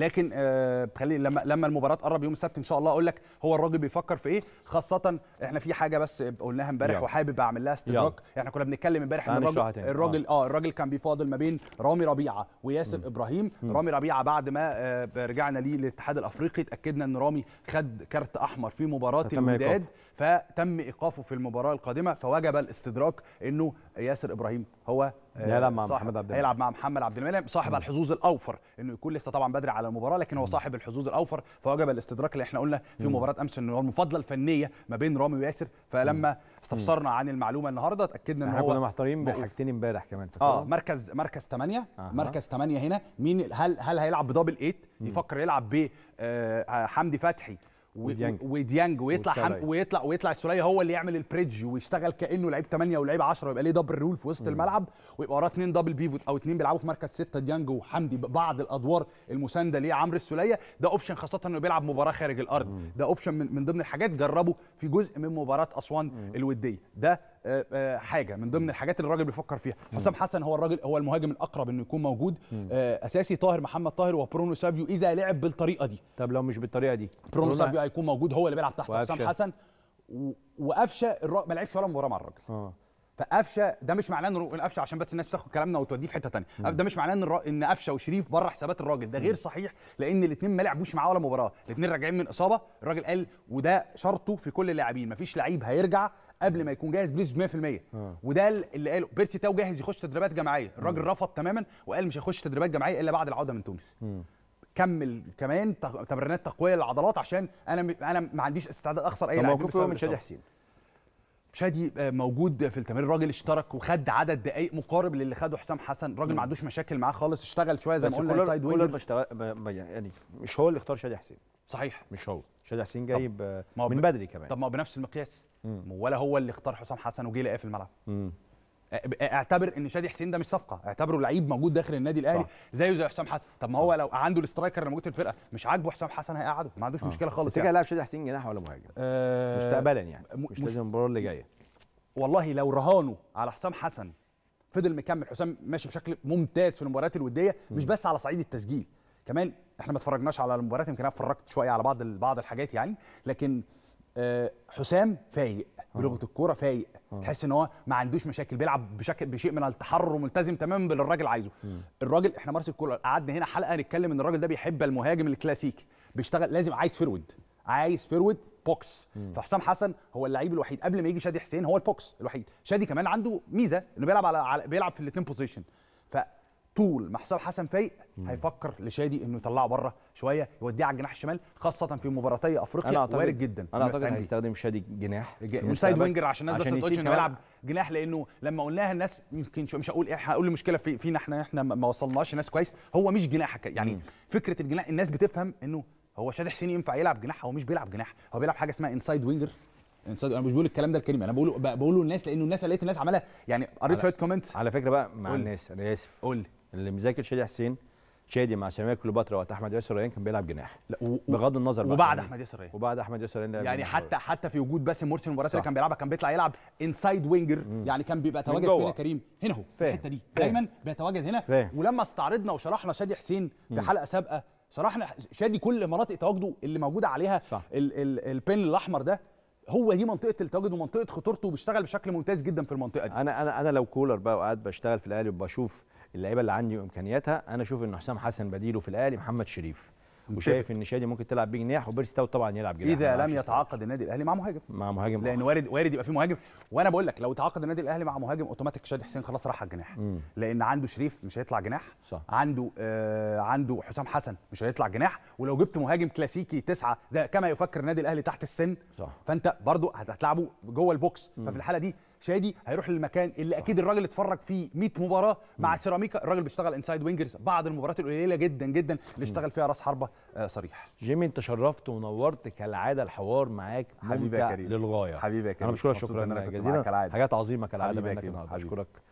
لكن آه، خلي لما لما المباراه تقرب يوم السبت ان شاء الله اقول لك هو الراجل بيفكر في ايه خاصه احنا في حاجه بس قلناها امبارح وحابب اعمل لها استدراك احنا كنا بنتكلم امبارح ان الراجل الراجل آه. اه الراجل كان بيفاضل ما بين رامي ربيعه وياسر م. ابراهيم م. رامي ربيعه بعد ما آه، رجعنا ليه للاتحاد الافريقي اتاكدنا ان رامي خد كارت احمر في مباراه الوداد فتم ايقافه في المباراه القادمه فوجب الاستدراك انه ياسر ابراهيم هو هيلعب آه، مع محمد عبد هيلعب مع محمد عبد المنعم صاحب الحظوظ الاوفر انه يكون لسه طبعا بدري على المباراه لكن هو صاحب الحظوظ الاوفر فوجب الاستدراك اللي احنا قلنا في مباراه امس انه المفاضله الفنيه ما بين رامي وياسر فلما استفسرنا عن المعلومه النهارده اتاكدنا ان هو كنا محتارين بحاجتين امبارح كمان اه مركز مركز 8 آه. مركز 8 هنا مين هل هل هيلعب بدبل 8 يفكر يلعب ب آه، حمدي فتحي وديانج وديانج ويطلع حم... ويطلع ويطلع السوليه هو اللي يعمل البريدج ويشتغل كانه لعيب 8 ولعيب 10 ويبقى ليه دبل رول في وسط مم. الملعب ويبقى وراه اثنين دبل بيفوت او اثنين بيلعبوا في مركز 6 ديانج وحمدي بعض الادوار المسانده ليه عمرو السوليه ده اوبشن خاصه انه بيلعب مباراه خارج الارض مم. ده اوبشن من... من ضمن الحاجات جربه في جزء من مباراه اسوان مم. الوديه ده آه، آه، حاجه من ضمن الحاجات اللي الراجل بيفكر فيها حسام حسن هو الراجل هو المهاجم الاقرب انه يكون موجود آه، اساسي طاهر محمد طاهر وبرونو سافيو اذا لعب بالطريقه دي طب لو مش بالطريقه دي برونو سافيو هيكون موجود هو اللي بيلعب تحت حسام حسن وقفشه ما لعبش ولا مباراه مع الراجل آه. فقفشه ده مش معناه ان القفشه عشان بس الناس تاخد كلامنا وتوديه في حته ثانيه ده مش معناه ان ان قفشه وشريف بره حسابات الراجل ده غير صحيح لان الاثنين ما لعبوش معاه ولا مباراه الاثنين راجعين من اصابه الراجل قال وده شرطه في كل اللاعبين مفيش لعيب هيرجع قبل ما يكون جاهز بنسبه 100% آه. وده اللي قاله بيرسي تاو جاهز يخش تدريبات جماعيه الراجل رفض تماما وقال مش هيخش تدريبات جماعيه الا بعد العوده من تونس كمل كمان تمرينات تقويه للعضلات عشان انا انا ما عنديش استعداد اخسر اي لاعب من شادي حسين شادي آه، موجود في التمرين الراجل اشترك وخد عدد دقائق مقارب للي خده حسام حسن الراجل ما عندوش مشاكل معاه خالص اشتغل شويه زي ما قلنا سايد وينج يعني, يعني مش هو اللي اختار شادي حسين صحيح مش هو شادي حسين جايب من بدري كمان طب ما هو بنفس المقياس مم. ولا هو اللي اختار حسام حسن وجه لقاه في الملعب مم. اعتبر ان شادي حسين ده مش صفقه اعتبره لعيب موجود داخل النادي الاهلي زيه زي حسام حسن طب ما هو لو عنده الاسترايكر اللي موجود في الفرقه مش عاجبه حسام حسن هيقعده ما عندوش آه. مشكله خالص يعني. لاعب شادي حسين جناح ولا مهاجم آه مستقبلا يعني مش لازم المباراه اللي جايه والله لو رهانوا على حسام حسن فضل مكمل حسام ماشي بشكل ممتاز في المباريات الوديه مش بس على صعيد التسجيل كمان احنا ما اتفرجناش على المباريات يمكن انا اتفرجت شويه على بعض بعض الحاجات يعني لكن آه، حسام فايق آه. بلغه الكوره فايق آه. تحس ان هو ما عندوش مشاكل بيلعب بشكل بشيء من التحرر وملتزم تماما باللي الراجل عايزه الراجل احنا مارس الكوره قعدنا هنا حلقه نتكلم ان الراجل ده بيحب المهاجم الكلاسيكي بيشتغل لازم عايز فرود عايز فرود بوكس فحسام حسن هو اللعيب الوحيد قبل ما يجي شادي حسين هو البوكس الوحيد شادي كمان عنده ميزه انه بيلعب على, على بيلعب في الاثنين بوزيشن ف طول ما حصل حسن فايق هيفكر لشادي انه يطلعه بره شويه يوديه على الجناح الشمال خاصه في مباراتي افريقيا وارد جدا انا اعتقد هيستخدم شادي جناح وسايد وينجر عشان الناس بس ما تقولش انه يلعب جناح لانه لما قلناها الناس يمكن مش هقول ايه هقول المشكله في فينا احنا احنا ما وصلناش ناس كويس هو مش جناح يعني مم. فكره الجناح الناس بتفهم انه هو شادي حسين ينفع يلعب جناح هو مش بيلعب جناح هو بيلعب حاجه اسمها انسايد وينجر انسايد انا مش بقول الكلام ده الكلمه انا بقوله بقوله للناس لانه الناس لقيت الناس عماله يعني قريت شويه كومنتس على فكره بقى مع قول. الناس انا اسف قول اللي مذاكر شادي حسين شادي مع سامي كليوباترا وقت احمد ياسر ريان كان بيلعب جناح و... بغض النظر بقى وبعد احمد ياسر ريان وبعد احمد ياسر ريان يعني حتى جناح. حتى في وجود باسم مرسي المباريات اللي كان بيلعبها كان بيطلع يلعب انسايد وينجر يعني كان بيبقى تواجد فين يا كريم هنا اهو في الحته دي دايما بيتواجد هنا فهم. ولما استعرضنا وشرحنا شادي حسين في حلقه سابقه شرحنا شادي كل مناطق تواجده اللي موجوده عليها البين الاحمر ده هو دي منطقه التواجد ومنطقه خطورته وبيشتغل بشكل ممتاز جدا في المنطقه دي انا انا انا لو كولر بقى وقاعد بشتغل في الاهلي وبشوف اللعيبه اللي عندي وامكانياتها انا اشوف ان حسام حسن بديله في الاهلي محمد شريف وشايف ان شادي ممكن تلعب بيه جناح وبيرستاو طبعا يلعب جناح اذا لم يتعاقد النادي الاهلي مع مهاجم مع مهاجم لان وارد وارد يبقى في مهاجم وانا بقول لك لو تعاقد النادي الاهلي مع مهاجم اوتوماتيك شادي حسين خلاص راح على الجناح لان عنده شريف مش هيطلع جناح صح. عنده آه عنده حسام حسن مش هيطلع جناح ولو جبت مهاجم كلاسيكي تسعه زي كما يفكر النادي الاهلي تحت السن صح. فانت برضو هتلعبه جوه البوكس ففي الحاله دي شادي هيروح للمكان اللي اكيد الراجل اتفرج فيه 100 مباراه مع سيراميكا الراجل بيشتغل انسايد وينجرز بعض المباريات القليله جدا جدا اللي اشتغل فيها راس حربه آه، صريح جيمي انت شرفت ونورت كالعاده الحوار معاك حبيبي يا كريم للغايه حبيبي يا كريم انا بشكرك شكرا جزيلا حاجات عظيمه كالعاده منك النهارده بشكرك